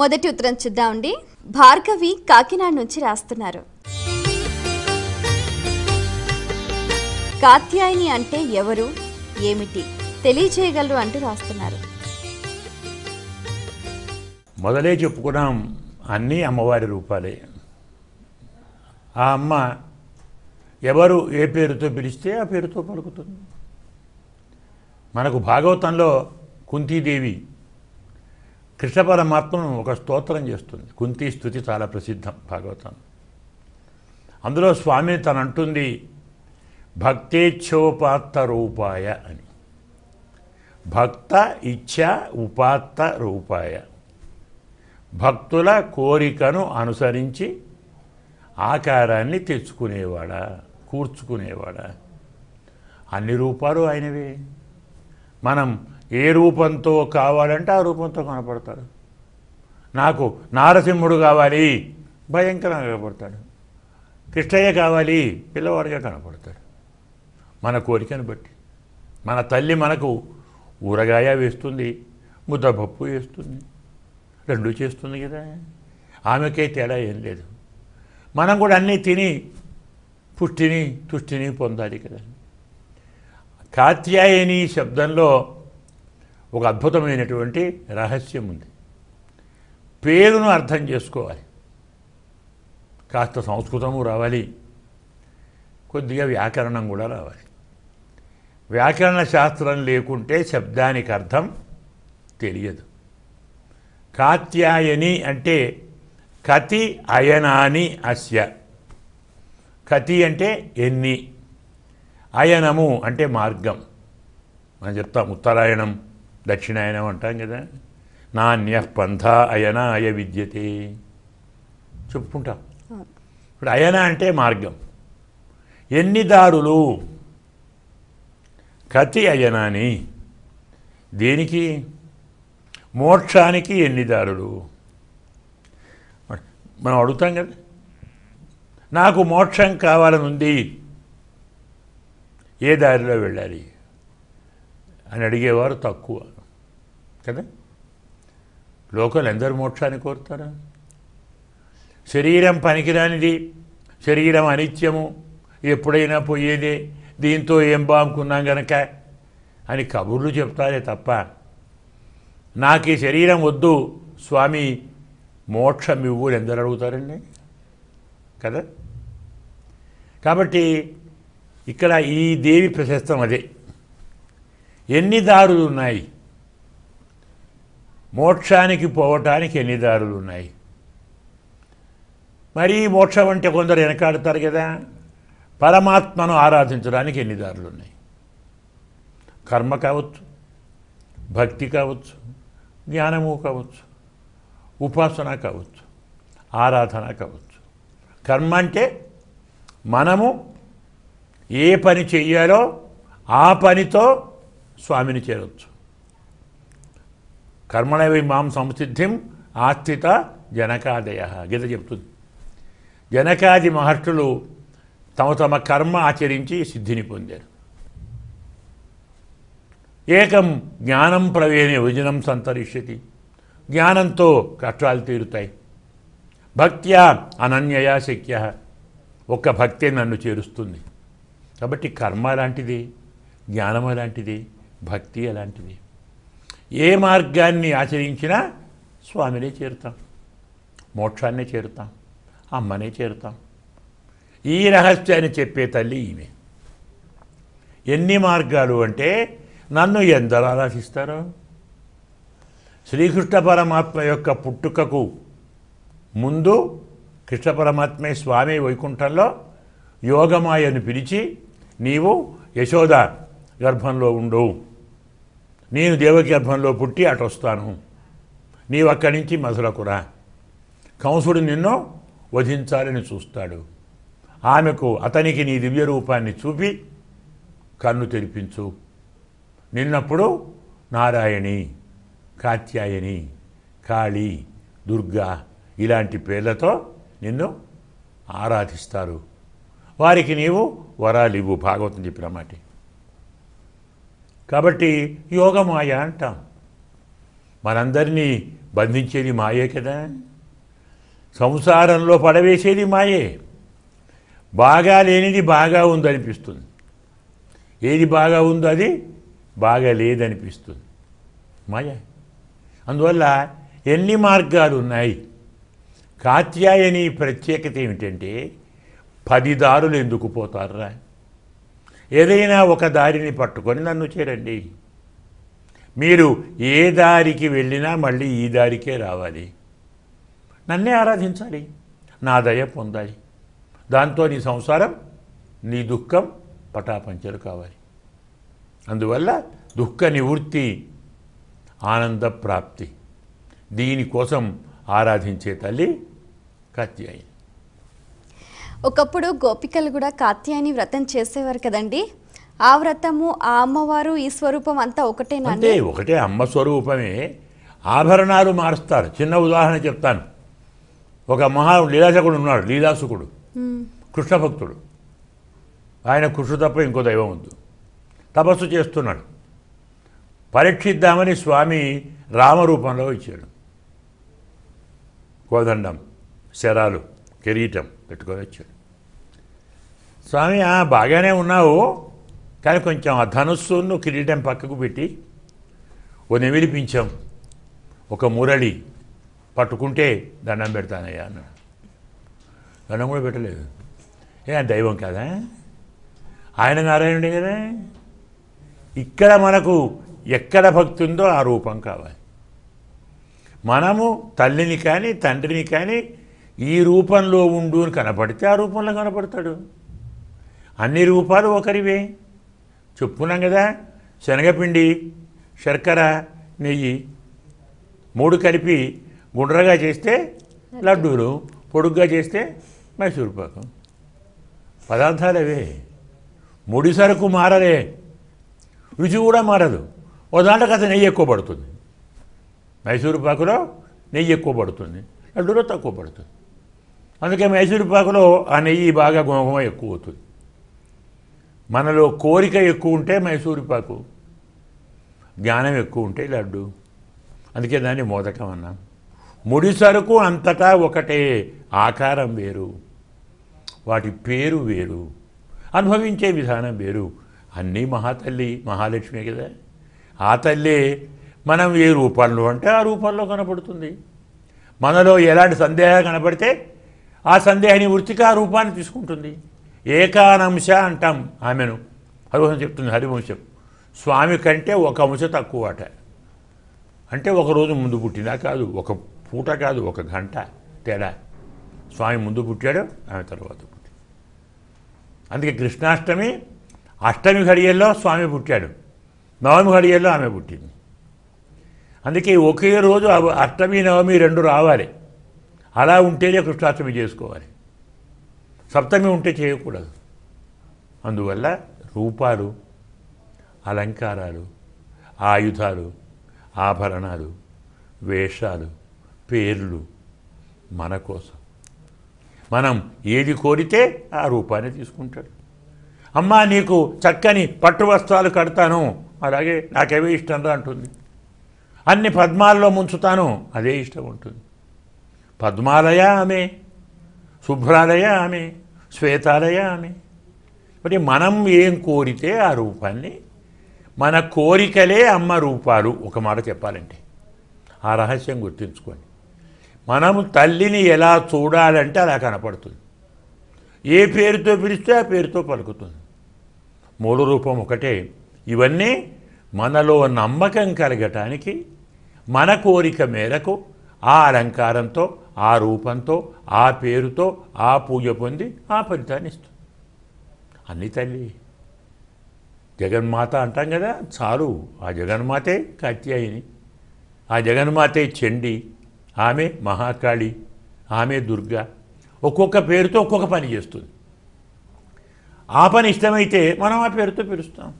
మొదటి ఉత్తరం చూద్దామండి భార్గవి కాకినాడ నుంచి రాస్తున్నారు కాత్యాయని అంటే ఎవరు ఏమిటి తెలియచేయగలరు అంటూ రాస్తున్నారు మొదలే చెప్పుకున్నాం అన్నీ అమ్మవారి రూపాలే ఆ అమ్మ ఎవరు ఏ పేరుతో పిలిస్తే ఆ పేరుతో పలుకుతుంది మనకు భాగవతంలో కుంతీదేవి కృష్ణ పరమాత్మను ఒక స్తోత్రం చేస్తుంది కుంతి స్థుతి చాలా ప్రసిద్ధం భాగవతం అందులో స్వామి తనంటుంది భక్తేచ్ఛోపాత్త రూపాయ అని భక్త ఇచ్ఛ ఉపాత్త రూపాయ భక్తుల కోరికను అనుసరించి ఆకారాన్ని తెచ్చుకునేవాడా కూర్చుకునేవాడా అన్ని రూపాలు ఆయనవే మనం ఏ రూపంతో కావాలంటే ఆ రూపంతో కనపడతాడు నాకు నారసింహుడు కావాలి భయంకరంగా కనపడతాడు కృష్ణయ్య కావాలి పిల్లవాడిగా కనపడతాడు మన కోరికను బట్టి మన తల్లి మనకు ఊరగాయ వేస్తుంది ముద్దపప్పు వేస్తుంది రెండు చేస్తుంది కదా ఆమెకే తేడా ఏం లేదు మనం కూడా అన్నీ తిని పుష్టిని తుష్టిని పొందాలి కదా కాత్యాయని శబ్దంలో ఒక అద్భుతమైనటువంటి రహస్యం ఉంది పేరును అర్థం చేసుకోవాలి కాస్త సంస్కృతము రావాలి కొద్దిగా వ్యాకరణం కూడా రావాలి వ్యాకరణ శాస్త్రం లేకుంటే శబ్దానికి అర్థం తెలియదు కాత్యాయని అంటే కతి అయనాని అస్య కతి అంటే ఎన్ని అయనము అంటే మార్గం మనం చెప్తాం ఉత్తరాయణం దక్షిణాయనం అంటాం కదా నాణ్య పంథ అయ విద్యతే చెప్పుకుంటాం ఇప్పుడు అయన అంటే మార్గం ఎన్ని దారులు కతి అయనాని దేనికి మోక్షానికి ఎన్ని దారులు మనం అడుగుతాం కదా నాకు మోక్షం కావాలనుంది ఏ దారిలో వెళ్ళాలి అని అడిగేవారు తక్కువ కదా లోకలు ఎందరు మోక్షాన్ని కోరుతారా శరీరం పనికిరానిది శరీరం అనిత్యము ఎప్పుడైనా పోయేదే దీంతో ఏం బాగుకున్నాం గనక అని కబుర్లు చెప్తారే తప్ప నాకు ఈ శరీరం వద్దు స్వామి మోక్షం ఇవ్వు ఎందరు అడుగుతారండి కదా కాబట్టి ఇక్కడ ఈ దేవి ప్రశస్తం అదే ఎన్ని దారులు ఉన్నాయి మోక్షానికి పోవటానికి ఎన్ని దారులు ఉన్నాయి మరి మోక్షం అంటే కొందరు వెనకాడతారు కదా పరమాత్మను ఆరాధించడానికి ఎన్ని దారులు ఉన్నాయి కర్మ కావచ్చు భక్తి కావచ్చు జ్ఞానము కావచ్చు ఉపాసన కావచ్చు ఆరాధన కావచ్చు కర్మ అంటే మనము ఏ పని చెయ్యాలో ఆ పనితో స్వామిని చేరొచ్చు కర్మణవి మాం సంసిద్ధిం ఆస్థిత జనకాదయ గీత చెప్తుంది జనకాది మహర్షులు తమ తమ కర్మ ఆచరించి సిద్ధిని పొందారు ఏకం జ్ఞానం ప్రవేణి విజనం సంతరిష్యతి జ్ఞానంతో కష్టాలు తీరుతాయి భక్త్యా అనన్యయా శక్య ఒక్క భక్తే నన్ను చేరుస్తుంది కాబట్టి కర్మ లాంటిది జ్ఞానం లాంటిది భక్తి అలాంటిది ఏ మార్గాన్ని ఆచరించినా స్వామినే చేరుతాం మోక్షాన్నే చేరుతాం అమ్మనే చేరుతాం ఈ రహస్యాన్ని చెప్పే తల్లి ఈమె ఎన్ని మార్గాలు అంటే నన్ను ఎందరు ఆరాధిస్తారు శ్రీకృష్ణ పరమాత్మ యొక్క పుట్టుకకు ముందు కృష్ణ పరమాత్మే స్వామి వైకుంఠంలో యోగమాయను పిలిచి నీవు యశోద గర్భంలో ఉండవు నేను దేవగర్భంలో పుట్టి అటు వస్తాను అక్కడి నుంచి మధురకురా కంసుడు నిన్ను వధించాలని చూస్తాడు ఆమెకు అతనికి నీ దివ్య రూపాన్ని చూపి కన్ను తెరిపించు నిన్నప్పుడు నారాయణి కాత్యాయని కాళి దుర్గా ఇలాంటి పేర్లతో నిన్ను ఆరాధిస్తారు వారికి నీవు వరాలివ్వు భాగవతం చెప్పిన మాటే కాబట్టి యోగ మాయ అంటాం మనందరినీ బంధించేది మాయే కదా సంసారంలో పడవేసేది మాయే బాగా లేనిది బాగా ఉందనిపిస్తుంది ఏది బాగా ఉందో అది బాగా లేదనిపిస్తుంది మాయ అందువల్ల ఎన్ని మార్గాలు ఉన్నాయి కాత్యాయని ప్రత్యేకత ఏమిటంటే పది దారులు ఎందుకు రా ఏదైనా ఒక దారిని పట్టుకొని నన్ను చేరండి మీరు ఏ దారికి వెళ్ళినా మళ్ళీ ఈ దారికే రావాలి నన్నే ఆరాధించాలి నా దయ పొందాలి దాంతో నీ సంసారం నీ దుఃఖం పటాపంచలు కావాలి అందువల్ల దుఃఖ నివృత్తి ఆనంద ప్రాప్తి దీనికోసం ఆరాధించే తల్లి కత్తి ఒకప్పుడు గోపికలు కూడా కాత్యాయని వ్రతం చేసేవారు కదండి ఆ వ్రతము ఆ అమ్మవారు ఈ స్వరూపం అంతా ఒకటే అంటే ఒకటే అమ్మ స్వరూపమే ఆభరణాలు మారుస్తారు చిన్న ఉదాహరణ చెప్తాను ఒక మహా లీలాశకుడు ఉన్నాడు లీలాసుకుడు కృష్ణ భక్తుడు ఆయన కృష్ణ తప్ప ఇంకో దైవం వద్దు తపస్సు చేస్తున్నాడు పరీక్షిద్దామని స్వామి రామరూపంలో ఇచ్చాడు కోదండం శరాలు కిరీటం పెట్టుకొని వచ్చాడు స్వామి బాగానే ఉన్నావు కానీ కొంచెం ఆ ధనుస్సును కిరీటం పక్కకు పెట్టి ఓ నెమిలిపించాం ఒక మురళి పట్టుకుంటే దండం పెడతానయ్యా అన్న దండం కూడా పెట్టలేదు ఏ దైవం కదా ఆయన నారాయణుడే కదా ఇక్కడ మనకు ఎక్కడ భక్తి ఉందో ఆ రూపం కావాలి మనము తల్లిని కానీ తండ్రిని కానీ ఈ రూపంలో ఉండు అని కనపడితే ఆ రూపంలో కనపడతాడు అన్ని రూపాలు ఒకరివే చెప్పున్నాం కదా శనగపిండి శర్కర నెయ్యి మూడు కలిపి గుండ్రగా చేస్తే లడ్డూలు పొడుగ్గా చేస్తే మైసూరుపాకం పదార్థాలు అవే ముడి సరుకు మారలే రుచి కూడా మారదు ఓ దాంట్లో కథ నెయ్యి ఎక్కువ పడుతుంది మైసూరుపాకులో నెయ్యి ఎక్కువ పడుతుంది లడ్డూలో తక్కువ పడుతుంది అందుకే మైసూరు పాకులో ఆ నెయ్యి బాగా గుమగుమ ఎక్కువ అవుతుంది మనలో కోరిక ఎక్కువ ఉంటే మైసూరు పాకు జ్ఞానం ఎక్కువ ఉంటే లడ్డు అందుకే దాన్ని మోదకం అన్నా ముడి సరుకు అంతటా ఒకటే ఆకారం వేరు వాటి పేరు వేరు అనుభవించే విధానం వేరు అన్నీ మహాతల్లి మహాలక్ష్మి కదా ఆ తల్లి మనం ఏ రూపంలో అంటే ఆ రూపంలో కనపడుతుంది మనలో ఎలాంటి సందేహం కనపడితే ఆ సందేహాన్ని వృత్తికా రూపాన్ని తీసుకుంటుంది ఏకానంశ అంటాం ఆమెను హరివంశం చెప్తుంది హరివంశం స్వామి కంటే ఒక అంశ తక్కువ అట అంటే ఒకరోజు ముందు పుట్టినా కాదు ఒక పూట కాదు ఒక గంట తేడా స్వామి ముందు పుట్టాడు ఆమె తర్వాత పుట్టి అందుకే కృష్ణాష్టమి అష్టమి ఘడియల్లో స్వామి పుట్టాడు నవమి ఘడియల్లో ఆమె పుట్టింది అందుకే ఒకే రోజు అష్టమి నవమి రెండు రావాలి అలా ఉంటేనే కృష్ణాష్టమి చేసుకోవాలి సప్తమి ఉంటే చేయకూడదు అందువల్ల రూపాలు అలంకారాలు ఆయుధాలు ఆభరణాలు వేషాలు పేర్లు మన కోసం మనం ఏది కోరితే ఆ రూపాన్ని తీసుకుంటాడు అమ్మా నీకు చక్కని పట్టు వస్త్రాలు కడతాను అలాగే నాకేవే ఇష్టం రా అంటుంది అన్ని పద్మాల్లో ముంచుతాను అదే ఇష్టం ఉంటుంది పద్మాలయ ఆమె శుభ్రాలయ ఆమె శ్వేతాలయ ఆమె మరి మనం ఏం కోరితే ఆ రూపాన్ని మన కోరికలే అమ్మ రూపాలు ఒక మాట చెప్పాలంటే ఆ రహస్యం గుర్తుంచుకోండి మనం తల్లిని ఎలా చూడాలంటే అలా కనపడుతుంది ఏ పేరుతో పిలిస్తే ఆ పేరుతో పలుకుతుంది మూల రూపం ఒకటే ఇవన్నీ మనలో నమ్మకం కలగటానికి మన కోరిక మేరకు ఆ అలంకారంతో ఆ రూపంతో ఆ పేరుతో ఆ పూజ పొంది ఆ ఫలితాన్ని ఇస్తుంది అన్ని తల్లి జగన్మాత అంటాం కదా చాలు ఆ జగన్మాతే కత్యాయిని ఆ జగన్మాతే చండి ఆమె మహాకాళి ఆమె దుర్గా ఒక్కొక్క పేరుతో ఒక్కొక్క పని చేస్తుంది ఆ పని ఇష్టమైతే మనం ఆ పేరుతో పిలుస్తాం